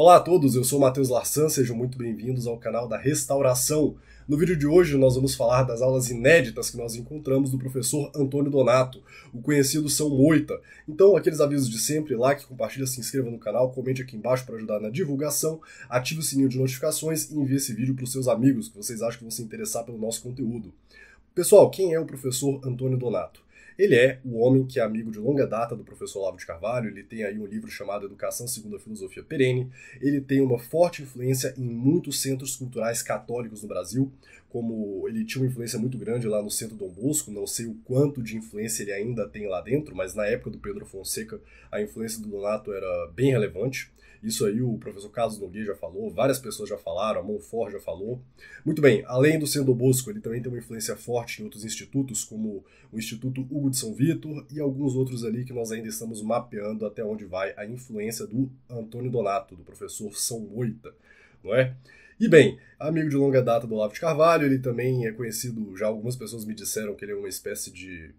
Olá a todos, eu sou Matheus Larsan, sejam muito bem-vindos ao canal da Restauração. No vídeo de hoje nós vamos falar das aulas inéditas que nós encontramos do professor Antônio Donato, o conhecido São Moita. Então, aqueles avisos de sempre, like, compartilha, se inscreva no canal, comente aqui embaixo para ajudar na divulgação, ative o sininho de notificações e envie esse vídeo para os seus amigos que vocês acham que vão se interessar pelo nosso conteúdo. Pessoal, quem é o professor Antônio Donato? Ele é o homem que é amigo de longa data do professor Olavo de Carvalho, ele tem aí um livro chamado Educação segundo a Filosofia Perene, ele tem uma forte influência em muitos centros culturais católicos no Brasil, como ele tinha uma influência muito grande lá no centro Dom Bosco, não sei o quanto de influência ele ainda tem lá dentro, mas na época do Pedro Fonseca a influência do Donato era bem relevante. Isso aí o professor Carlos Nogueira já falou, várias pessoas já falaram, a Monfort já falou. Muito bem, além do Sendo Bosco, ele também tem uma influência forte em outros institutos, como o Instituto Hugo de São Vitor e alguns outros ali que nós ainda estamos mapeando até onde vai a influência do Antônio Donato, do professor São Moita, não é? E bem, amigo de longa data do Olavo de Carvalho, ele também é conhecido, já algumas pessoas me disseram que ele é uma espécie de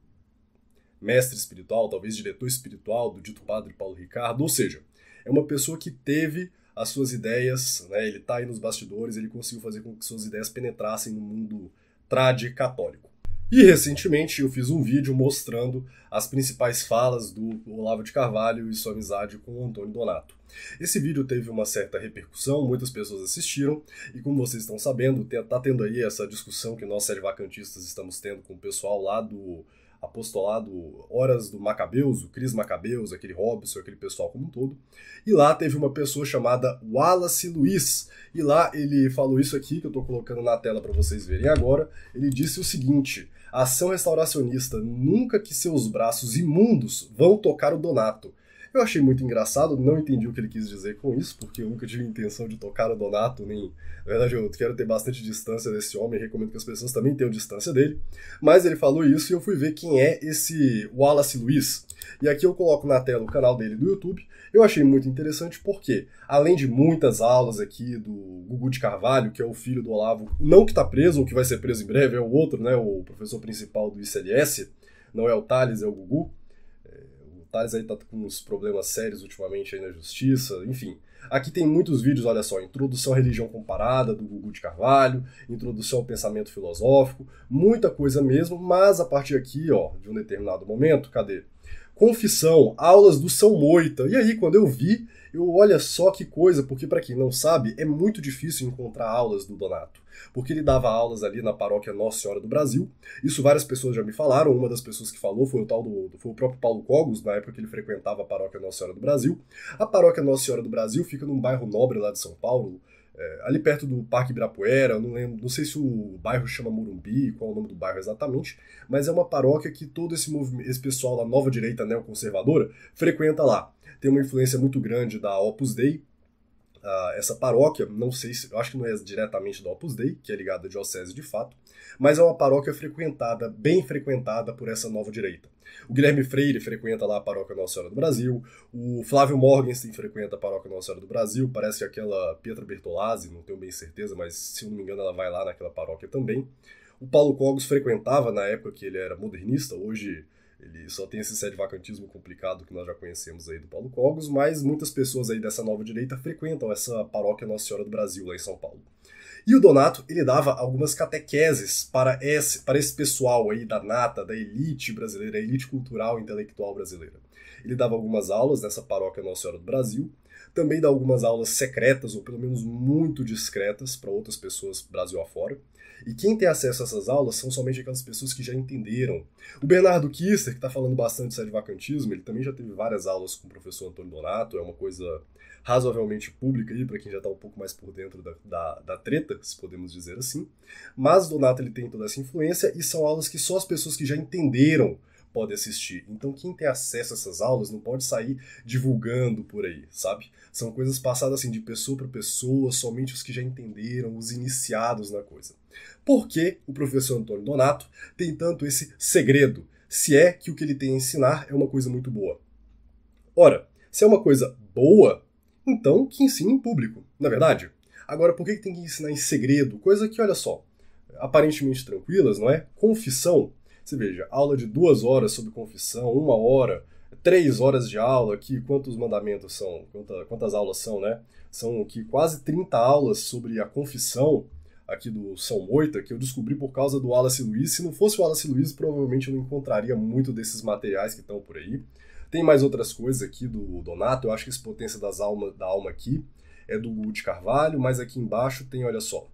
mestre espiritual, talvez diretor espiritual do dito padre Paulo Ricardo, ou seja, é uma pessoa que teve as suas ideias, né? ele está aí nos bastidores, ele conseguiu fazer com que suas ideias penetrassem no mundo trad católico. E recentemente eu fiz um vídeo mostrando as principais falas do Olavo de Carvalho e sua amizade com o Antônio Donato. Esse vídeo teve uma certa repercussão, muitas pessoas assistiram, e como vocês estão sabendo, está tendo aí essa discussão que nós, sede vacantistas, estamos tendo com o pessoal lá do apostolado Horas do Macabeus, o Cris Macabeus, aquele Robson, aquele pessoal como um todo. E lá teve uma pessoa chamada Wallace Luiz. E lá ele falou isso aqui, que eu estou colocando na tela para vocês verem agora. Ele disse o seguinte: a ação restauracionista nunca que seus braços imundos vão tocar o Donato. Eu achei muito engraçado, não entendi o que ele quis dizer com isso, porque eu nunca tive intenção de tocar o Donato, nem. Na verdade, eu quero ter bastante distância desse homem, recomendo que as pessoas também tenham distância dele. Mas ele falou isso e eu fui ver quem é esse Wallace Luiz. E aqui eu coloco na tela o canal dele do YouTube. Eu achei muito interessante porque, além de muitas aulas aqui do Gugu de Carvalho, que é o filho do Olavo, não que está preso, ou que vai ser preso em breve, é o outro, né? O professor principal do ICLS, não é o Thales, é o Gugu. Thales aí tá com uns problemas sérios ultimamente aí na justiça, enfim. Aqui tem muitos vídeos, olha só, Introdução à Religião Comparada, do Gugu de Carvalho, Introdução ao Pensamento Filosófico, muita coisa mesmo, mas a partir aqui, ó, de um determinado momento, cadê? Confissão, aulas do São Moita. E aí, quando eu vi, eu olha só que coisa, porque para quem não sabe, é muito difícil encontrar aulas do Donato, porque ele dava aulas ali na paróquia Nossa Senhora do Brasil. Isso várias pessoas já me falaram, uma das pessoas que falou foi o tal do foi o próprio Paulo Cogos, na época que ele frequentava a paróquia Nossa Senhora do Brasil. A paróquia Nossa Senhora do Brasil fica num bairro nobre lá de São Paulo, é, ali perto do Parque Ibirapuera, não, lembro, não sei se o bairro chama Morumbi, qual é o nome do bairro exatamente, mas é uma paróquia que todo esse, esse pessoal da nova direita neoconservadora frequenta lá. Tem uma influência muito grande da Opus Dei, uh, essa paróquia, não sei se, eu acho que não é diretamente do Opus Dei, que é ligada à diocese de fato, mas é uma paróquia frequentada, bem frequentada por essa nova direita. O Guilherme Freire frequenta lá a paróquia Nossa Senhora do Brasil, o Flávio Morgenstern frequenta a paróquia Nossa Senhora do Brasil, parece que aquela Pietra Bertolazzi, não tenho bem certeza, mas se eu não me engano ela vai lá naquela paróquia também. O Paulo Cogos frequentava na época que ele era modernista, hoje ele só tem esse sede vacantismo complicado que nós já conhecemos aí do Paulo Cogos, mas muitas pessoas aí dessa nova direita frequentam essa paróquia Nossa Senhora do Brasil, lá em São Paulo. E o Donato, ele dava algumas catequeses para esse, para esse pessoal aí da nata, da elite brasileira, elite cultural e intelectual brasileira. Ele dava algumas aulas nessa paróquia Nossa Senhora do Brasil, também dá algumas aulas secretas, ou pelo menos muito discretas, para outras pessoas Brasil afora. E quem tem acesso a essas aulas são somente aquelas pessoas que já entenderam. O Bernardo Kister que está falando bastante sobre vacantismo, ele também já teve várias aulas com o professor Antônio Donato, é uma coisa razoavelmente pública aí, para quem já está um pouco mais por dentro da, da, da, treta, se podemos dizer assim. Mas Donato ele tem toda essa influência e são aulas que só as pessoas que já entenderam pode assistir. Então quem tem acesso a essas aulas não pode sair divulgando por aí, sabe? São coisas passadas assim de pessoa para pessoa, somente os que já entenderam, os iniciados na coisa. Por que o professor Antônio Donato tem tanto esse segredo? Se é que o que ele tem a ensinar é uma coisa muito boa. Ora, se é uma coisa boa, então que ensine em público, na é verdade. Agora, por que tem que ensinar em segredo? Coisa que, olha só, aparentemente tranquilas, não é? Confissão você veja, aula de duas horas sobre confissão, uma hora, três horas de aula, que quantos mandamentos são, quantas, quantas aulas são, né? São aqui quase 30 aulas sobre a confissão aqui do São Moita, que eu descobri por causa do Wallace Luiz. Se não fosse o Wallace Luiz, provavelmente eu não encontraria muito desses materiais que estão por aí. Tem mais outras coisas aqui do Donato, eu acho que esse Potência das alma, da Alma aqui é do Gugu de Carvalho, mas aqui embaixo tem, olha só,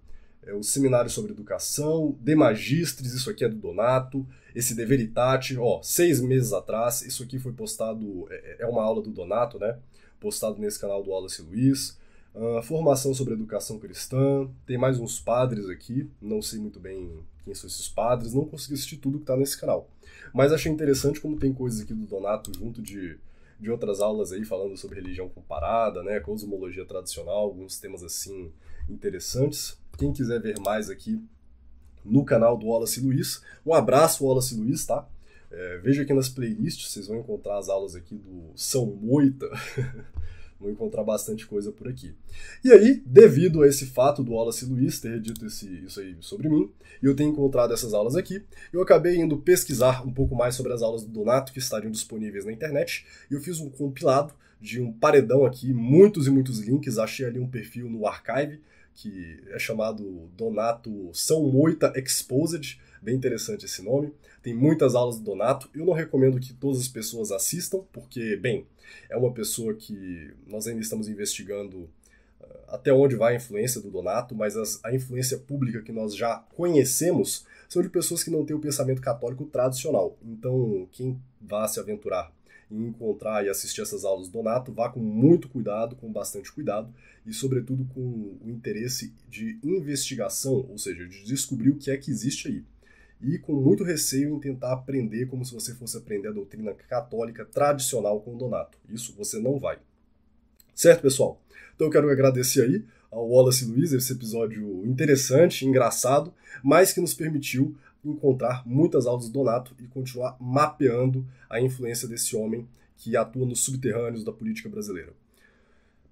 é, o seminário sobre educação, De magistres, isso aqui é do Donato, esse de Veritate, ó, seis meses atrás, isso aqui foi postado, é, é, é uma aula do Donato, né? Postado nesse canal do Wallace Luiz. Uh, formação sobre educação cristã, tem mais uns padres aqui, não sei muito bem quem são esses padres, não consegui assistir tudo que está nesse canal. Mas achei interessante como tem coisas aqui do Donato junto de de outras aulas aí falando sobre religião comparada, né, cosmologia tradicional, alguns temas assim interessantes. Quem quiser ver mais aqui no canal do Wallace Luiz, um abraço Wallace Luiz, tá? É, veja aqui nas playlists, vocês vão encontrar as aulas aqui do São Moita. vão encontrar bastante coisa por aqui. E aí, devido a esse fato do Wallace Luiz ter dito esse, isso aí sobre mim, e eu tenho encontrado essas aulas aqui, eu acabei indo pesquisar um pouco mais sobre as aulas do Donato que estariam disponíveis na internet, e eu fiz um compilado de um paredão aqui, muitos e muitos links, achei ali um perfil no Archive, que é chamado Donato São Moita Exposed, bem interessante esse nome. Tem muitas aulas do Donato. Eu não recomendo que todas as pessoas assistam, porque, bem, é uma pessoa que nós ainda estamos investigando ah, até onde vai a influência do Donato, mas as, a influência pública que nós já conhecemos são de pessoas que não têm o pensamento católico tradicional. Então, quem vá se aventurar em encontrar e assistir essas aulas do Donato, vá com muito cuidado, com bastante cuidado e, sobretudo, com o interesse de investigação, ou seja, de descobrir o que é que existe aí e com muito receio em tentar aprender como se você fosse aprender a doutrina católica tradicional com Donato. Isso você não vai. Certo, pessoal? Então eu quero agradecer aí ao Wallace Luiz esse episódio interessante, engraçado, mas que nos permitiu encontrar muitas aulas do Donato e continuar mapeando a influência desse homem que atua nos subterrâneos da política brasileira.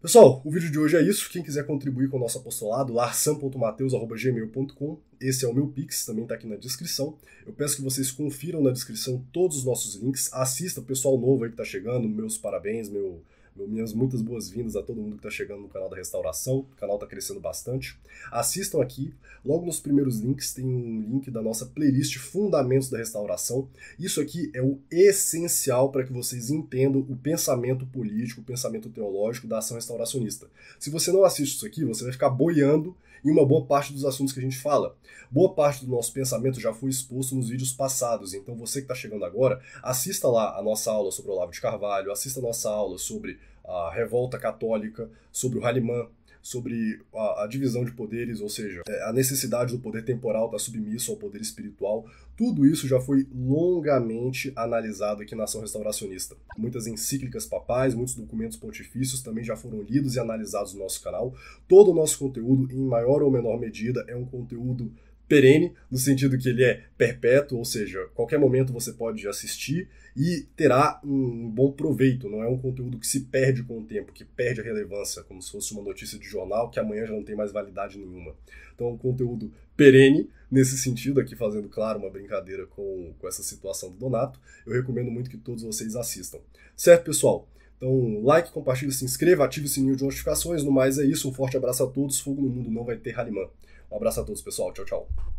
Pessoal, o vídeo de hoje é isso. Quem quiser contribuir com o nosso apostolado, larsan.mateus.gmail.com. Esse é o meu Pix, também está aqui na descrição. Eu peço que vocês confiram na descrição todos os nossos links. Assista o pessoal novo aí que está chegando, meus parabéns, meu minhas muitas boas-vindas a todo mundo que está chegando no canal da Restauração. O canal está crescendo bastante. Assistam aqui. Logo nos primeiros links tem um link da nossa playlist Fundamentos da Restauração. Isso aqui é o essencial para que vocês entendam o pensamento político, o pensamento teológico da ação restauracionista. Se você não assiste isso aqui, você vai ficar boiando em uma boa parte dos assuntos que a gente fala. Boa parte do nosso pensamento já foi exposto nos vídeos passados, então você que está chegando agora, assista lá a nossa aula sobre Olavo de Carvalho, assista a nossa aula sobre a revolta católica, sobre o Halimã, sobre a, a, divisão de poderes, ou seja, é, a necessidade do poder temporal estar tá submisso ao poder espiritual, tudo isso já foi longamente analisado aqui na ação restauracionista. Muitas encíclicas papais, muitos documentos pontifícios também já foram lidos e analisados no nosso canal. Todo o nosso conteúdo, em maior ou menor medida, é um conteúdo perene, no sentido que ele é perpétuo, ou seja, qualquer momento você pode assistir e terá um bom proveito. Não é um conteúdo que se perde com o tempo, que perde a relevância, como se fosse uma notícia de jornal que amanhã já não tem mais validade nenhuma. Então é um conteúdo perene nesse sentido, aqui fazendo, claro, uma brincadeira com, com essa situação do Donato. Eu recomendo muito que todos vocês assistam. Certo, pessoal? Então, like, compartilhe, se inscreva, ative o sininho de notificações. No mais é isso, um forte abraço a todos. Fogo no mundo não vai ter Halimã. Um abraço a todos, pessoal. Tchau, tchau.